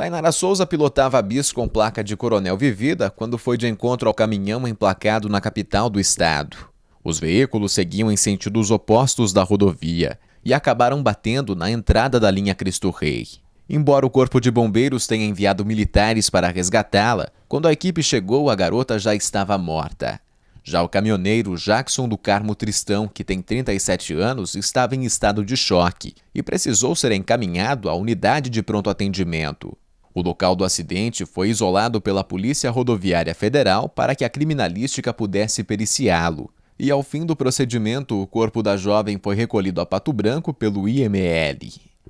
Tainara Souza pilotava a bis com placa de Coronel Vivida quando foi de encontro ao caminhão emplacado na capital do estado. Os veículos seguiam em sentidos opostos da rodovia e acabaram batendo na entrada da linha Cristo Rei. Embora o Corpo de Bombeiros tenha enviado militares para resgatá-la, quando a equipe chegou, a garota já estava morta. Já o caminhoneiro Jackson do Carmo Tristão, que tem 37 anos, estava em estado de choque e precisou ser encaminhado à unidade de pronto atendimento. O local do acidente foi isolado pela Polícia Rodoviária Federal para que a criminalística pudesse periciá-lo. E ao fim do procedimento, o corpo da jovem foi recolhido a Pato Branco pelo IML.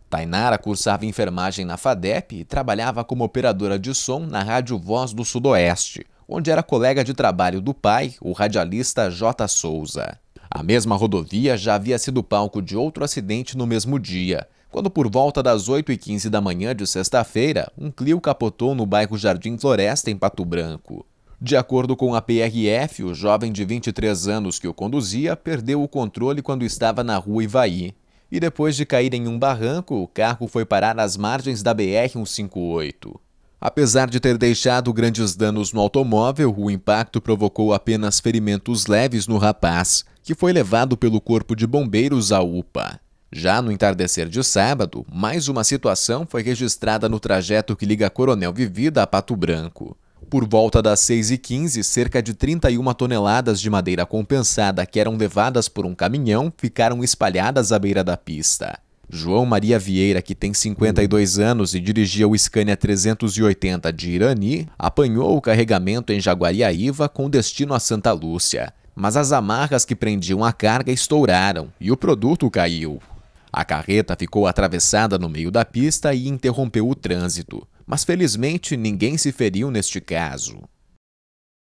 Tainara cursava enfermagem na FADEP e trabalhava como operadora de som na Rádio Voz do Sudoeste, onde era colega de trabalho do pai, o radialista J. Souza. A mesma rodovia já havia sido palco de outro acidente no mesmo dia, quando, por volta das 8h15 da manhã de sexta-feira, um Clio capotou no bairro Jardim Floresta, em Pato Branco. De acordo com a PRF, o jovem de 23 anos que o conduzia perdeu o controle quando estava na rua Ivaí. E depois de cair em um barranco, o carro foi parar às margens da BR-158. Apesar de ter deixado grandes danos no automóvel, o impacto provocou apenas ferimentos leves no rapaz, que foi levado pelo Corpo de Bombeiros à UPA. Já no entardecer de sábado, mais uma situação foi registrada no trajeto que liga Coronel Vivida a Pato Branco. Por volta das 6h15, cerca de 31 toneladas de madeira compensada que eram levadas por um caminhão ficaram espalhadas à beira da pista. João Maria Vieira, que tem 52 anos e dirigia o Scania 380 de Irani, apanhou o carregamento em Jaguariaíva com destino a Santa Lúcia. Mas as amarras que prendiam a carga estouraram e o produto caiu. A carreta ficou atravessada no meio da pista e interrompeu o trânsito, mas felizmente ninguém se feriu neste caso.